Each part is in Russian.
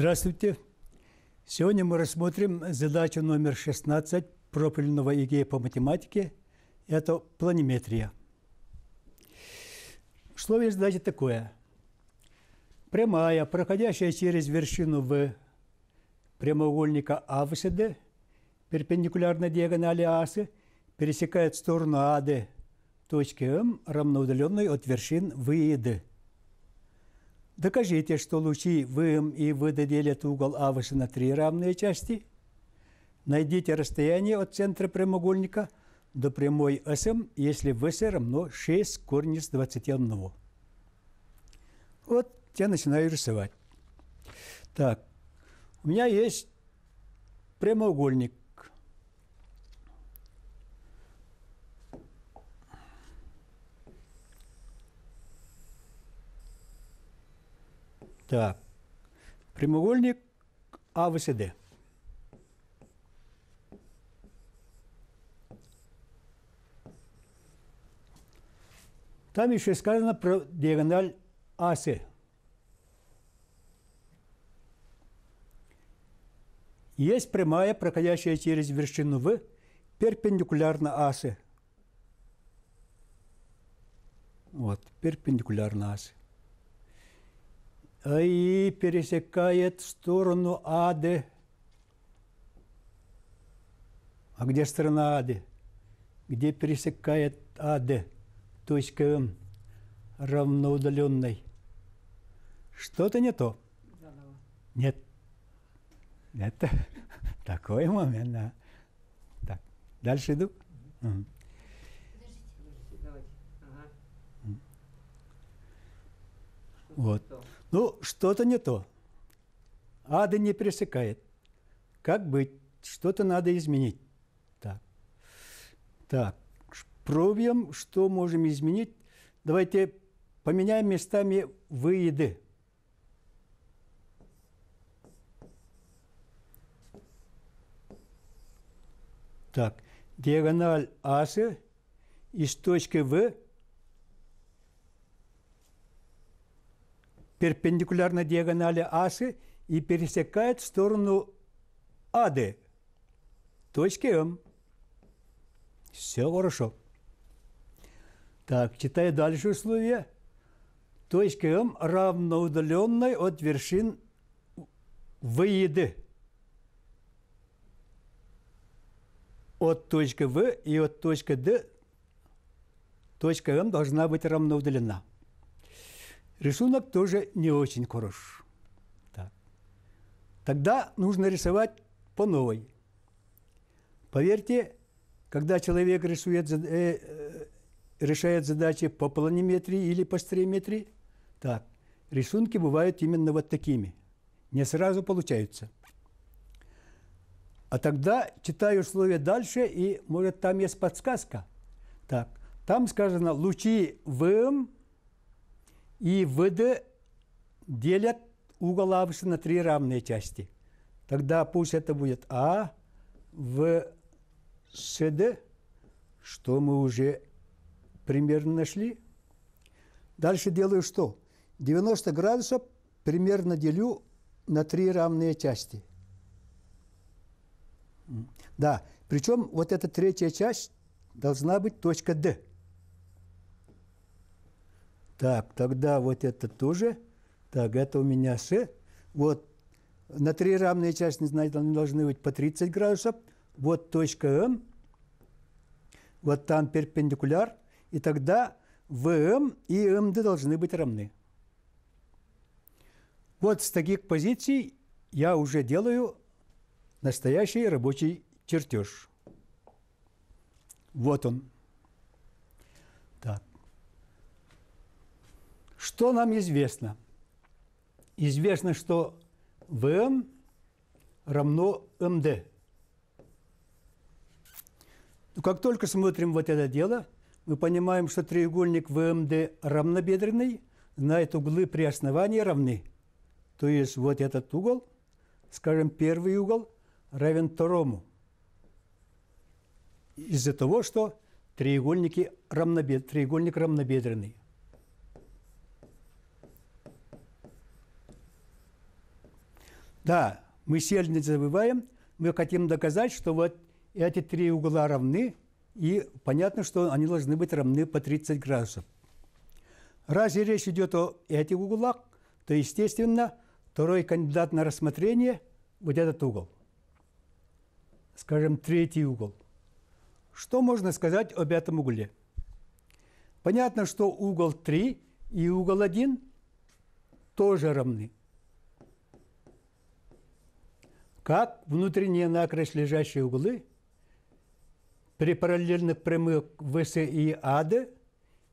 Здравствуйте. Сегодня мы рассмотрим задачу номер 16 профильного ЕГЭ по математике. Это планиметрия. Условие задачи такое. Прямая, проходящая через вершину В прямоугольника АВСД, перпендикулярно диагонали АСы, пересекает сторону АД точки М, равноудаленной от вершин В и Д. Докажите, что лучи ВМ и ВД делят угол АВШ на три равные части. Найдите расстояние от центра прямоугольника до прямой СМ, если ВС равно 6 корень из 21. Вот я начинаю рисовать. Так, у меня есть прямоугольник – Так. Прямоугольник АВСД. Там еще сказано про диагональ АС. Есть прямая, проходящая через вершину В, перпендикулярно АС. Вот, перпендикулярно АС и пересекает сторону Ады. А где сторона Ады? Где пересекает Ады? То есть к эм, равноудаленной. Что-то не то. Заново. Нет. Это такой момент, да. Так, дальше иду. Угу. Подождите, подождите, давайте. Ага. Вот. Ну, что-то не то. Ады не пересекает. Как быть? Что-то надо изменить. Так. Так. Пробуем, что можем изменить. Давайте поменяем местами выеды. Так, диагональ АСы из точки В перпендикулярно диагонали асы и пересекает сторону ады, точки М. Все хорошо. Так, читая дальше условие, Точка М равно удаленной от вершин выеды. От точки В и от точки Д точка М должна быть равно удалена. Рисунок тоже не очень хорош. Так. Тогда нужно рисовать по новой. Поверьте, когда человек рисует, э, э, решает задачи по планиметрии или по стереометрии, так, рисунки бывают именно вот такими. Не сразу получаются. А тогда читаю условия дальше, и, может, там есть подсказка. Так, там сказано «лучи ВМ и ВД делят угол авуса на три равные части. Тогда пусть это будет А, В, СД, что мы уже примерно нашли. Дальше делаю что? 90 градусов примерно делю на три равные части. Да, причем вот эта третья часть должна быть точка D. Так, тогда вот это тоже. Так, это у меня С. Вот на три равные части не они должны быть по 30 градусов. Вот точка М. Вот там перпендикуляр. И тогда ВМ и МД должны быть равны. Вот с таких позиций я уже делаю настоящий рабочий чертеж. Вот он. Что нам известно? Известно, что ВМ равно МД. Как только смотрим вот это дело, мы понимаем, что треугольник ВМД равнобедренный, знает углы при основании равны. То есть вот этот угол, скажем, первый угол равен второму. Из-за того, что треугольники равнобед... треугольник равнобедренный. Да, мы сильно забываем, мы хотим доказать, что вот эти три угла равны, и понятно, что они должны быть равны по 30 градусов. Разве речь идет о этих углах, то, естественно, второй кандидат на рассмотрение – вот этот угол. Скажем, третий угол. Что можно сказать об этом угле? Понятно, что угол 3 и угол 1 тоже равны – как внутренние накрест лежащие углы при параллельных прямых ВС и АД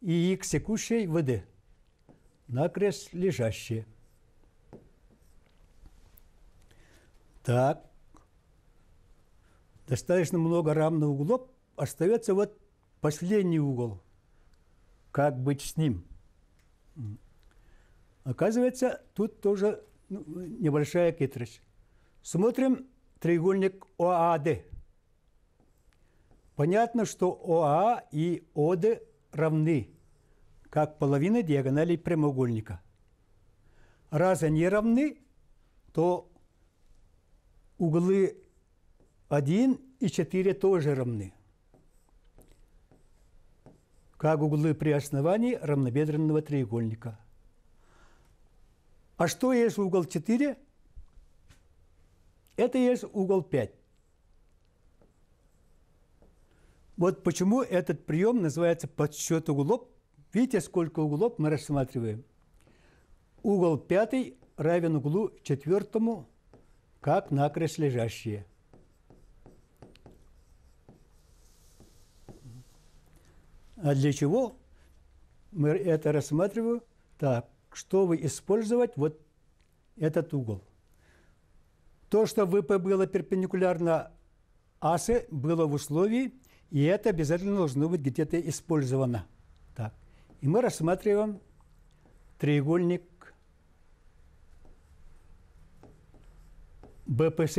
и их секущей ВД. Накрест лежащие. Так. Достаточно много равных углов. Остается вот последний угол. Как быть с ним? Оказывается, тут тоже ну, небольшая хитрость. Смотрим треугольник ОАД. Понятно, что ОА и ОД равны, как половина диагоналей прямоугольника. Раз они равны, то углы 1 и 4 тоже равны, как углы при основании равнобедренного треугольника. А что если угол 4 это есть угол 5. Вот почему этот прием называется подсчет углов. Видите, сколько углов мы рассматриваем? Угол 5 равен углу четвертому, как накрест лежащие. А для чего мы это рассматриваем? Так, чтобы использовать вот этот угол. То, что ВП было перпендикулярно АСы, было в условии, и это обязательно должно быть где-то использовано. Так. И мы рассматриваем треугольник БПС.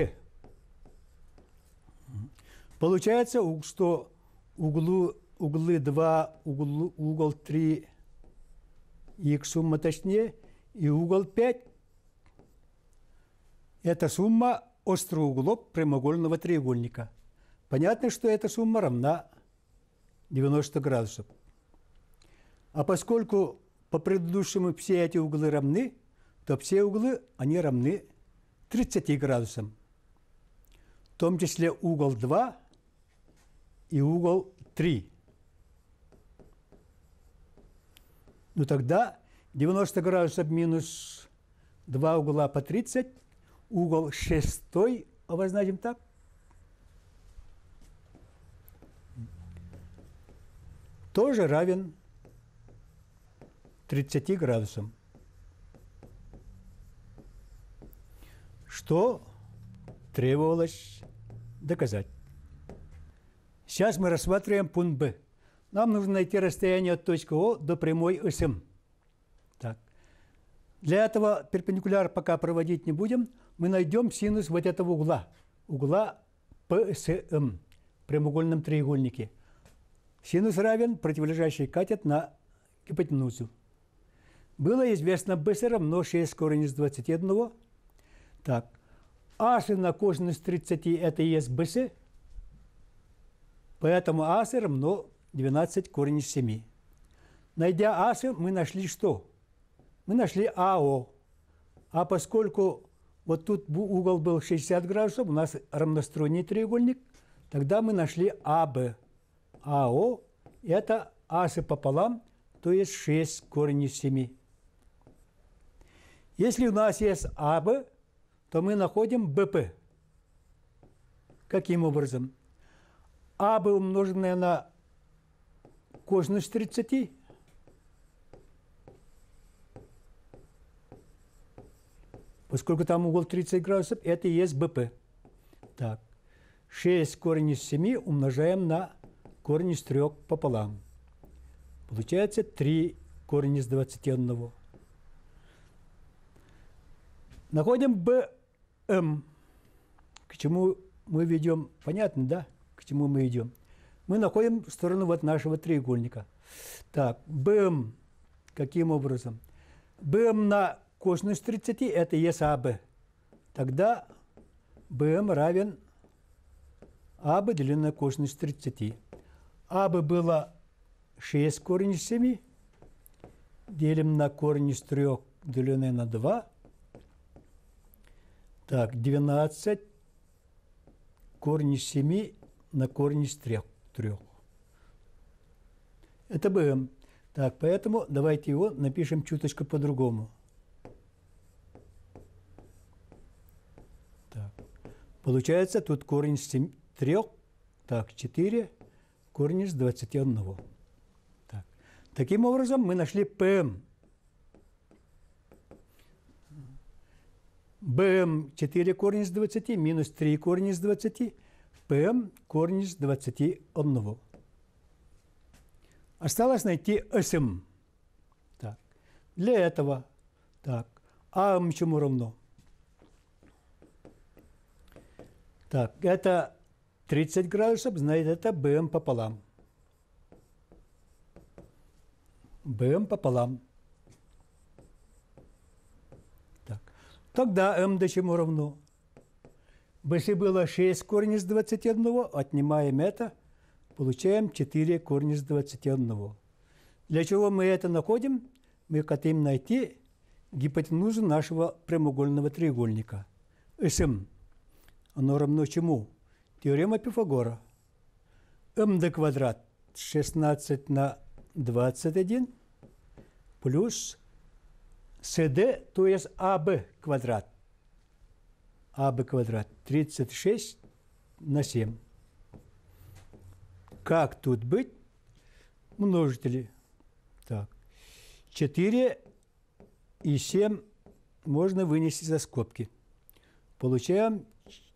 Получается, что углу, углы 2, углу, угол 3, их сумма точнее, и угол 5 это сумма остроуглов прямоугольного треугольника. Понятно, что эта сумма равна 90 градусов. А поскольку по предыдущему все эти углы равны, то все углы, они равны 30 градусам. В том числе угол 2 и угол 3. Ну тогда 90 градусов минус 2 угла по 30 угол шестой обозначим а так. Тоже равен 30 градусам. Что требовалось доказать. Сейчас мы рассматриваем пункт Б. Нам нужно найти расстояние от точки О до прямой СМ. Так. Для этого перпендикуляр пока проводить не будем – мы найдем синус вот этого угла, угла ПСМ прямоугольном треугольнике. Синус равен противолежащей катет на гипотенузу. Было известно b но 6 корень из 21. Так, h на косинус 30 – это и есть bc, поэтому h равно 12 корень из 7. Найдя h, мы нашли что? Мы нашли АО. А поскольку вот тут угол был 60 градусов, у нас равносторонний треугольник. Тогда мы нашли АБ. АО – это асы пополам, то есть 6 корень из 7. Если у нас есть АБ, то мы находим БП. Каким образом? АБ умноженное на косинус 30 – Поскольку там угол 30 градусов, это и есть БП. Так, 6 корень из 7 умножаем на корень из 3 пополам. Получается 3 корень из 21. Находим БМ. К чему мы ведем? Понятно, да? К чему мы идем? Мы находим сторону вот нашего треугольника. Так, БМ. Каким образом? БМ на косинус 30 – это ЕС АБ. Тогда БМ равен АБ длина косинус 30. АБ было 6 корень из 7. Делим на корень из 3 деленное на 2. Так, 12 корень из 7 на корень из 3. 3. Это БМ. Так, поэтому давайте его напишем чуточку по-другому. Получается, тут корень из 3, так, 4, корень из 21. Так. Таким образом, мы нашли ПМ. БМ 4 корень из 20, минус 3 корень из 20, ПМ корень из 21. Осталось найти СМ. Так. Для этого так, АМ чему равно? Так, это 30 градусов, значит, это БМ пополам. БМ пополам. Так. Тогда М до чему равно? Если было 6 корней с 21, отнимаем это, получаем 4 корня с 21. Для чего мы это находим? Мы хотим найти гипотенузу нашего прямоугольного треугольника. СМ. Оно равно чему? Теорема Пифагора. МД квадрат 16 на 21 плюс СД, то есть АБ квадрат. АБ квадрат 36 на 7. Как тут быть? Множители. Так. 4 и 7 можно вынести за скобки. Получаем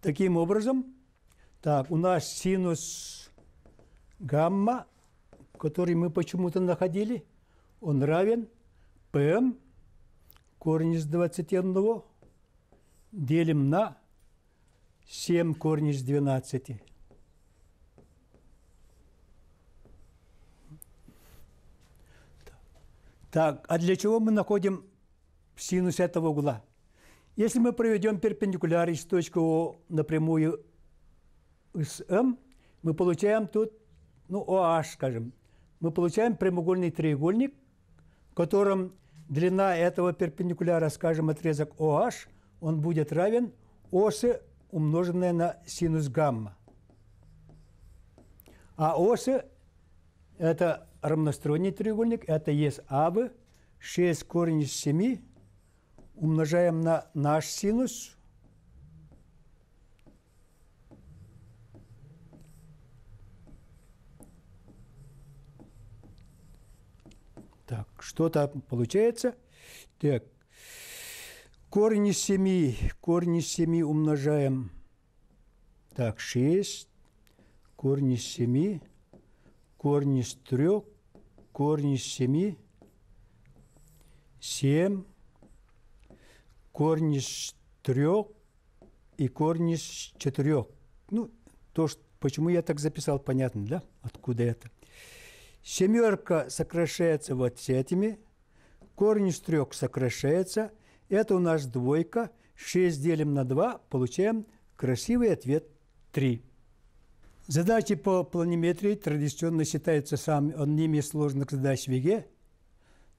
Таким образом, так, у нас синус гамма, который мы почему-то находили, он равен ПМ корень из 21 делим на 7 корень из 12. Так, а для чего мы находим синус этого угла? Если мы проведем перпендикулярность точку О напрямую с М, мы получаем тут, ну, OH, скажем, мы получаем прямоугольный треугольник, в котором длина этого перпендикуляра, скажем, отрезок OH, он будет равен оси, умноженное на синус гамма. А оси – это равносторонний треугольник, это есть АВ, 6 корень из 7 умножаем на наш синус. Так, что там получается? Так, корень из 7, корень из 7 умножаем. Так, 6, корень из 7, корень из 3, корень из 7, 7, корень трех и корень четырех. Ну, то, что, почему я так записал, понятно, да? Откуда это? Семерка сокращается вот с этими, корень из трех сокращается, это у нас двойка, 6 делим на 2, получаем красивый ответ 3. Задачи по планиметрии традиционно считаются самыми одними из сложных задач в ЕГЭ.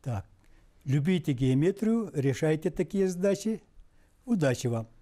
Так, Любите геометрию, решайте такие задачи. Удачи вам!